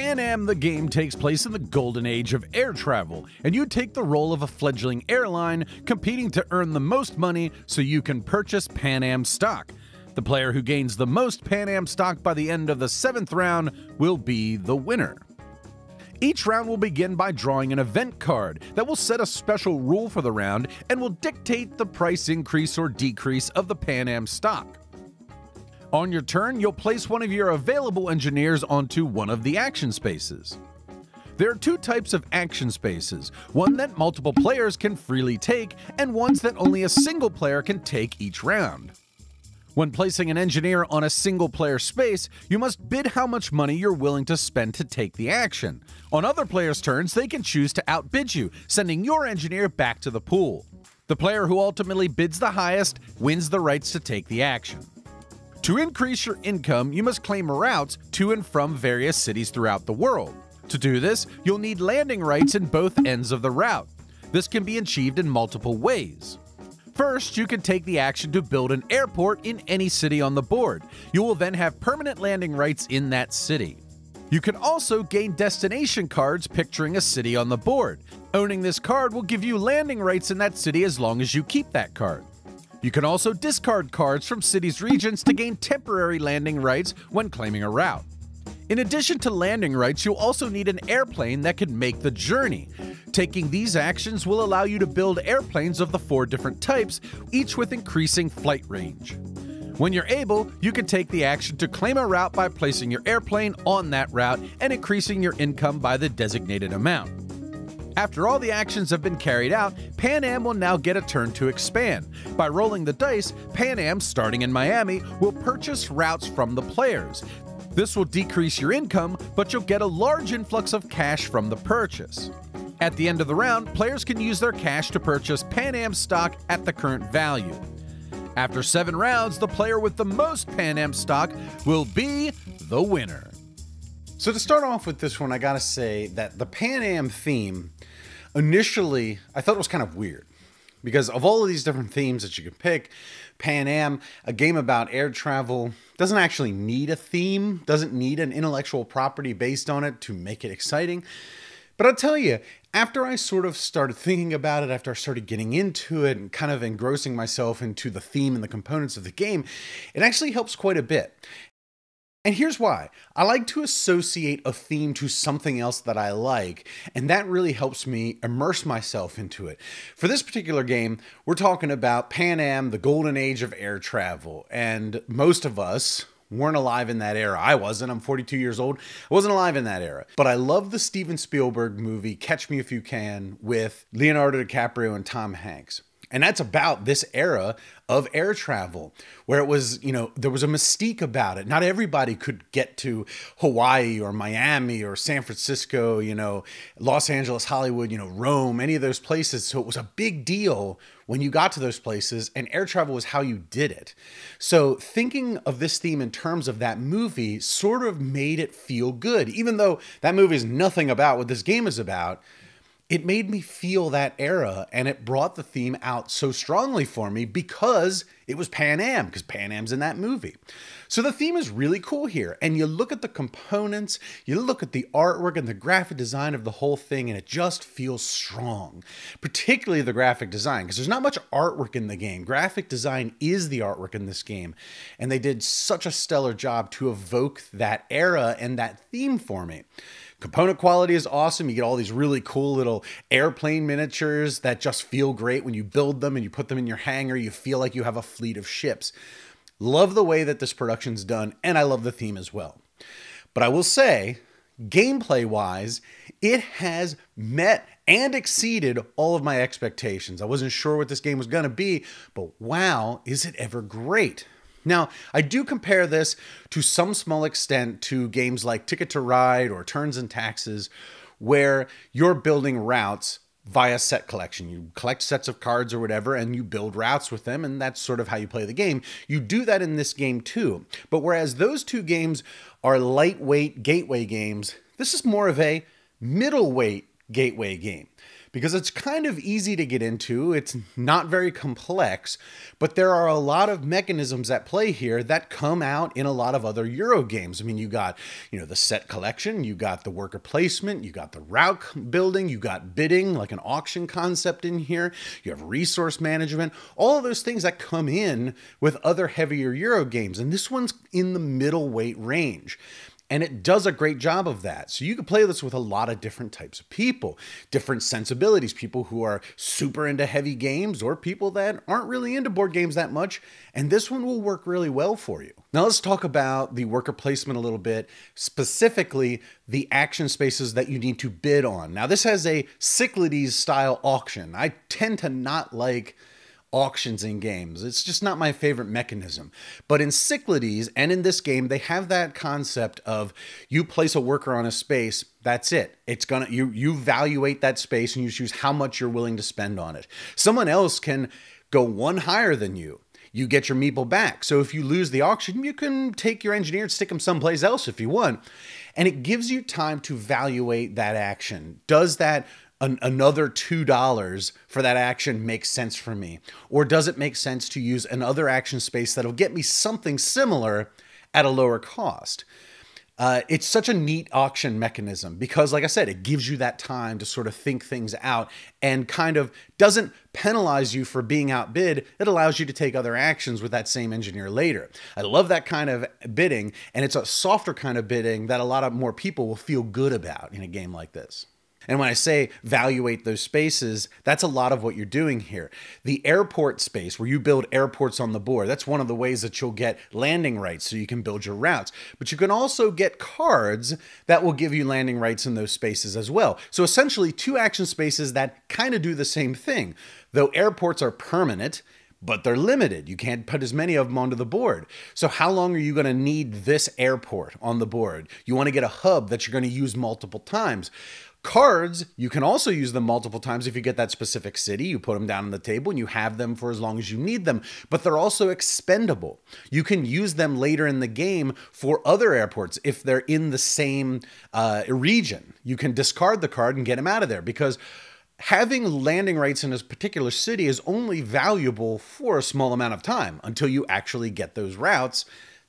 Pan Am the Game takes place in the golden age of air travel, and you take the role of a fledgling airline competing to earn the most money so you can purchase Pan Am stock. The player who gains the most Pan Am stock by the end of the seventh round will be the winner. Each round will begin by drawing an event card that will set a special rule for the round and will dictate the price increase or decrease of the Pan Am stock. On your turn, you'll place one of your available engineers onto one of the action spaces. There are two types of action spaces, one that multiple players can freely take, and ones that only a single player can take each round. When placing an engineer on a single player space, you must bid how much money you're willing to spend to take the action. On other players' turns, they can choose to outbid you, sending your engineer back to the pool. The player who ultimately bids the highest wins the rights to take the action. To increase your income, you must claim routes to and from various cities throughout the world. To do this, you'll need landing rights in both ends of the route. This can be achieved in multiple ways. First, you can take the action to build an airport in any city on the board. You will then have permanent landing rights in that city. You can also gain destination cards picturing a city on the board. Owning this card will give you landing rights in that city as long as you keep that card. You can also discard cards from cities' regions to gain temporary landing rights when claiming a route. In addition to landing rights, you'll also need an airplane that can make the journey. Taking these actions will allow you to build airplanes of the four different types, each with increasing flight range. When you're able, you can take the action to claim a route by placing your airplane on that route and increasing your income by the designated amount. After all the actions have been carried out, Pan Am will now get a turn to expand. By rolling the dice, Pan Am, starting in Miami, will purchase routes from the players. This will decrease your income, but you'll get a large influx of cash from the purchase. At the end of the round, players can use their cash to purchase Pan Am stock at the current value. After seven rounds, the player with the most Pan Am stock will be the winner. So to start off with this one, I gotta say that the Pan Am theme, initially, I thought it was kind of weird. Because of all of these different themes that you can pick, Pan Am, a game about air travel, doesn't actually need a theme, doesn't need an intellectual property based on it to make it exciting. But I'll tell you, after I sort of started thinking about it, after I started getting into it and kind of engrossing myself into the theme and the components of the game, it actually helps quite a bit. And here's why I like to associate a theme to something else that I like, and that really helps me immerse myself into it. For this particular game, we're talking about Pan Am, the golden age of air travel, and most of us. Weren't alive in that era. I wasn't. I'm 42 years old. I wasn't alive in that era. But I love the Steven Spielberg movie, Catch Me If You Can, with Leonardo DiCaprio and Tom Hanks. And that's about this era of air travel, where it was, you know, there was a mystique about it. Not everybody could get to Hawaii or Miami or San Francisco, you know, Los Angeles, Hollywood, you know, Rome, any of those places. So it was a big deal when you got to those places, and air travel was how you did it. So thinking of this theme in terms of that movie sort of made it feel good, even though that movie is nothing about what this game is about it made me feel that era and it brought the theme out so strongly for me because it was Pan Am, because Pan Am's in that movie. So the theme is really cool here. And you look at the components, you look at the artwork and the graphic design of the whole thing, and it just feels strong, particularly the graphic design, because there's not much artwork in the game. Graphic design is the artwork in this game. And they did such a stellar job to evoke that era and that theme for me. Component quality is awesome. You get all these really cool little airplane miniatures that just feel great when you build them and you put them in your hangar. You feel like you have a fleet of ships. Love the way that this production's done, and I love the theme as well. But I will say, gameplay wise, it has met and exceeded all of my expectations. I wasn't sure what this game was going to be, but wow, is it ever great! Now, I do compare this to some small extent to games like Ticket to Ride or Turns and Taxes, where you're building routes via set collection. You collect sets of cards or whatever, and you build routes with them, and that's sort of how you play the game. You do that in this game too. But whereas those two games are lightweight gateway games, this is more of a middleweight gateway game because it's kind of easy to get into. It's not very complex, but there are a lot of mechanisms at play here that come out in a lot of other Euro games. I mean, you got, you know, the set collection, you got the worker placement, you got the route building, you got bidding, like an auction concept in here, you have resource management, all of those things that come in with other heavier Euro games. And this one's in the middleweight range. And it does a great job of that. So you can play this with a lot of different types of people, different sensibilities, people who are super into heavy games or people that aren't really into board games that much. And this one will work really well for you. Now let's talk about the worker placement a little bit, specifically the action spaces that you need to bid on. Now this has a Cyclades style auction. I tend to not like auctions in games. It's just not my favorite mechanism. But in Cyclades and in this game, they have that concept of you place a worker on a space, that's it. It's gonna you you evaluate that space and you choose how much you're willing to spend on it. Someone else can go one higher than you. You get your meeple back. So if you lose the auction, you can take your engineer and stick him someplace else if you want. And it gives you time to evaluate that action. Does that an, another $2 for that action makes sense for me? Or does it make sense to use another action space that'll get me something similar at a lower cost? Uh, it's such a neat auction mechanism because, like I said, it gives you that time to sort of think things out and kind of doesn't penalize you for being outbid. It allows you to take other actions with that same engineer later. I love that kind of bidding, and it's a softer kind of bidding that a lot of more people will feel good about in a game like this. And when I say evaluate those spaces, that's a lot of what you're doing here. The airport space where you build airports on the board, that's one of the ways that you'll get landing rights so you can build your routes. But you can also get cards that will give you landing rights in those spaces as well. So essentially, two action spaces that kind of do the same thing. Though airports are permanent but they're limited. You can't put as many of them onto the board. So, how long are you going to need this airport on the board? You want to get a hub that you're going to use multiple times. Cards, you can also use them multiple times if you get that specific city. You put them down on the table and you have them for as long as you need them, but they're also expendable. You can use them later in the game for other airports if they're in the same uh, region. You can discard the card and get them out of there because having landing rights in a particular city is only valuable for a small amount of time until you actually get those routes.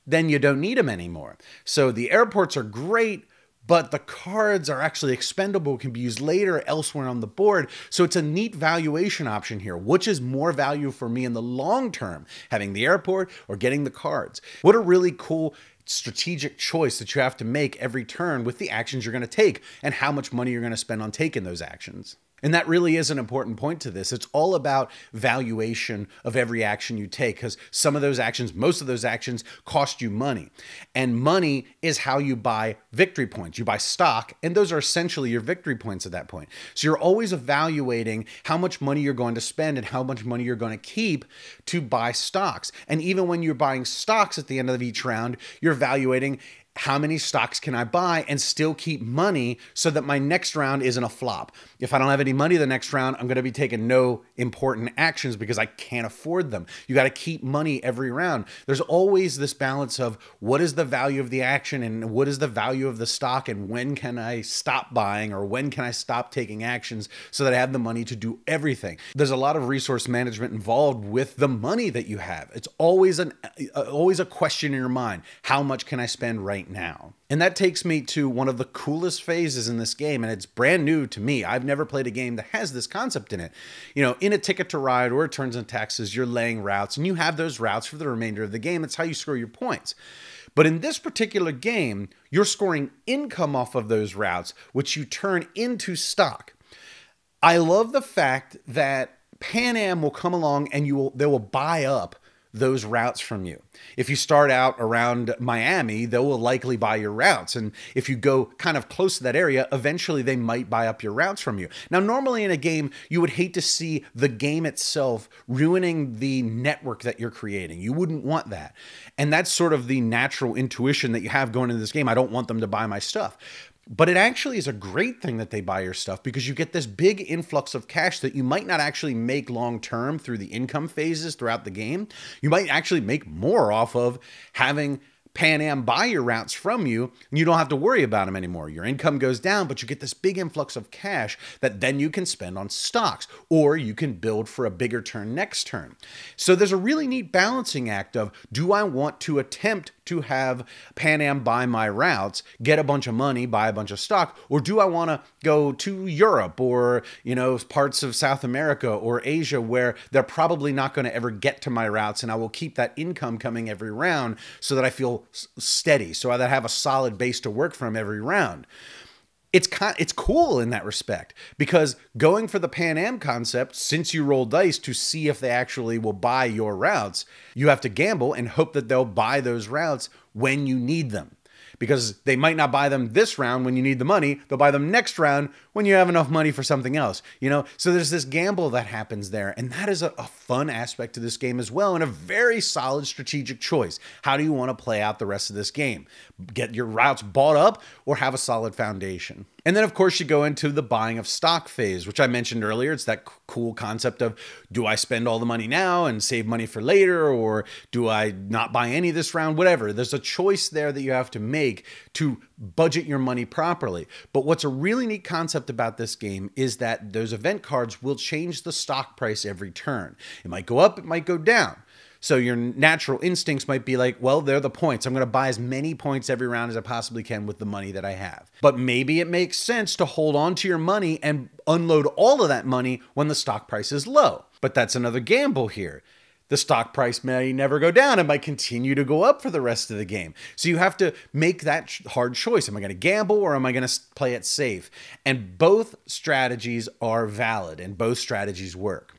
Then you don't need them anymore. So the airports are great, but the cards are actually expendable, can be used later elsewhere on the board. So it's a neat valuation option here. Which is more value for me in the long term, having the airport or getting the cards? What a really cool strategic choice that you have to make every turn with the actions you're going to take and how much money you're going to spend on taking those actions. And that really is an important point to this. It's all about valuation of every action you take because some of those actions, most of those actions, cost you money. And money is how you buy victory points. You buy stock, and those are essentially your victory points at that point. So you're always evaluating how much money you're going to spend and how much money you're going to keep to buy stocks. And even when you're buying stocks at the end of each round, you're evaluating how many stocks can I buy and still keep money so that my next round isn't a flop? If I don't have any money the next round, I'm going to be taking no important actions because I can't afford them. You got to keep money every round. There's always this balance of what is the value of the action and what is the value of the stock and when can I stop buying or when can I stop taking actions so that I have the money to do everything. There's a lot of resource management involved with the money that you have. It's always an uh, always a question in your mind. How much can I spend right right now. And that takes me to one of the coolest phases in this game, and it's brand new to me. I've never played a game that has this concept in it. You know, in a Ticket to Ride or Turns and Taxes, you're laying routes, and you have those routes for the remainder of the game. That's how you score your points. But in this particular game, you're scoring income off of those routes, which you turn into stock. I love the fact that Pan Am will come along and you will they will buy up those routes from you. If you start out around Miami, they will likely buy your routes. And if you go kind of close to that area, eventually they might buy up your routes from you. Now, normally in a game, you would hate to see the game itself ruining the network that you're creating. You wouldn't want that. And that's sort of the natural intuition that you have going into this game. I don't want them to buy my stuff. But it actually is a great thing that they buy your stuff because you get this big influx of cash that you might not actually make long term through the income phases throughout the game. You might actually make more off of having Pan Am buy your routes from you, and you don't have to worry about them anymore. Your income goes down, but you get this big influx of cash that then you can spend on stocks or you can build for a bigger turn next turn. So there's a really neat balancing act of do I want to attempt to have Pan Am buy my routes, get a bunch of money, buy a bunch of stock, or do I want to go to Europe or, you know, parts of South America or Asia where they're probably not going to ever get to my routes and I will keep that income coming every round so that I feel steady, so that I have a solid base to work from every round it's it's cool in that respect because going for the Pan Am concept, since you roll dice to see if they actually will buy your routes, you have to gamble and hope that they'll buy those routes when you need them because they might not buy them this round when you need the money. They'll buy them next round when you have enough money for something else, you know? So there's this gamble that happens there. And that is a, a fun aspect to this game as well and a very solid strategic choice. How do you want to play out the rest of this game? Get your routes bought up or have a solid foundation? And then, of course, you go into the buying of stock phase, which I mentioned earlier. It's that cool concept of do I spend all the money now and save money for later, or do I not buy any this round? Whatever. There's a choice there that you have to make take to budget your money properly. But what's a really neat concept about this game is that those event cards will change the stock price every turn. It might go up, it might go down. So your natural instincts might be like, well, they're the points. I'm going to buy as many points every round as I possibly can with the money that I have. But maybe it makes sense to hold on to your money and unload all of that money when the stock price is low. But that's another gamble here the stock price may never go down. It might continue to go up for the rest of the game. So you have to make that hard choice. Am I going to gamble or am I going to play it safe? And both strategies are valid and both strategies work.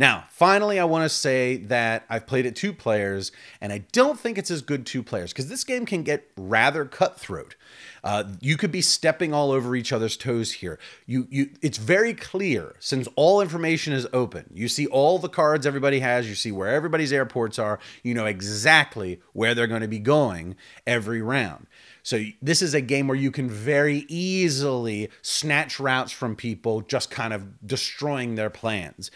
Now, finally, I want to say that I've played it two players, and I don't think it's as good two players because this game can get rather cutthroat. Uh, you could be stepping all over each other's toes here. You, you, it's very clear since all information is open. You see all the cards everybody has. You see where everybody's airports are. You know exactly where they're going to be going every round. So this is a game where you can very easily snatch routes from people, just kind of destroying their plans.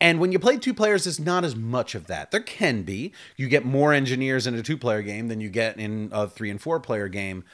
And when you play two players, it's not as much of that. There can be. You get more engineers in a two player game than you get in a three and four player game,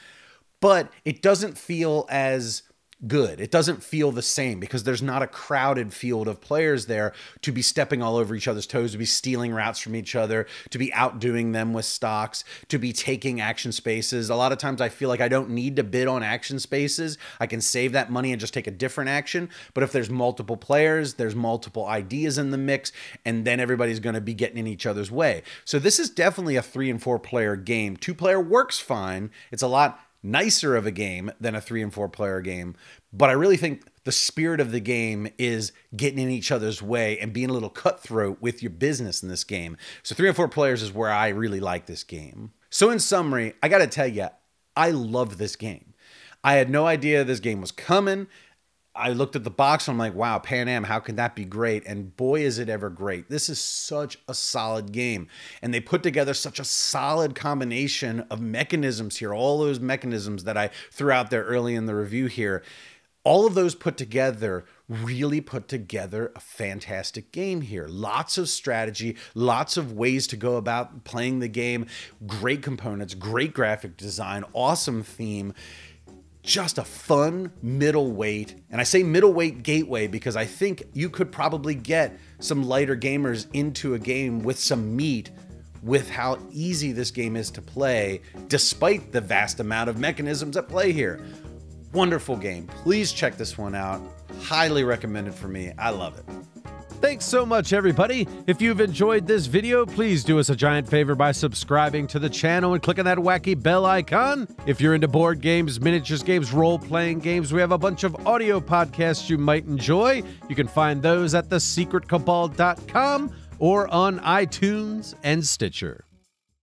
but it doesn't feel as good. It doesn't feel the same because there's not a crowded field of players there to be stepping all over each other's toes, to be stealing routes from each other, to be outdoing them with stocks, to be taking action spaces. A lot of times I feel like I don't need to bid on action spaces. I can save that money and just take a different action. But if there's multiple players, there's multiple ideas in the mix, and then everybody's going to be getting in each other's way. So this is definitely a three and four player game. Two player works fine. It's a lot nicer of a game than a three and four player game. But I really think the spirit of the game is getting in each other's way and being a little cutthroat with your business in this game. So three and four players is where I really like this game. So in summary, I got to tell you, I love this game. I had no idea this game was coming. I looked at the box and I'm like, wow, Pan Am, how can that be great? And boy, is it ever great. This is such a solid game. And they put together such a solid combination of mechanisms here, all those mechanisms that I threw out there early in the review here. All of those put together really put together a fantastic game here. Lots of strategy, lots of ways to go about playing the game, great components, great graphic design, awesome theme just a fun middleweight. And I say middleweight gateway because I think you could probably get some lighter gamers into a game with some meat with how easy this game is to play, despite the vast amount of mechanisms at play here. Wonderful game. Please check this one out. Highly recommended for me. I love it. Thanks so much, everybody. If you've enjoyed this video, please do us a giant favor by subscribing to the channel and clicking that wacky bell icon. If you're into board games, miniatures games, role playing games, we have a bunch of audio podcasts you might enjoy. You can find those at thesecretcabal.com or on iTunes and Stitcher.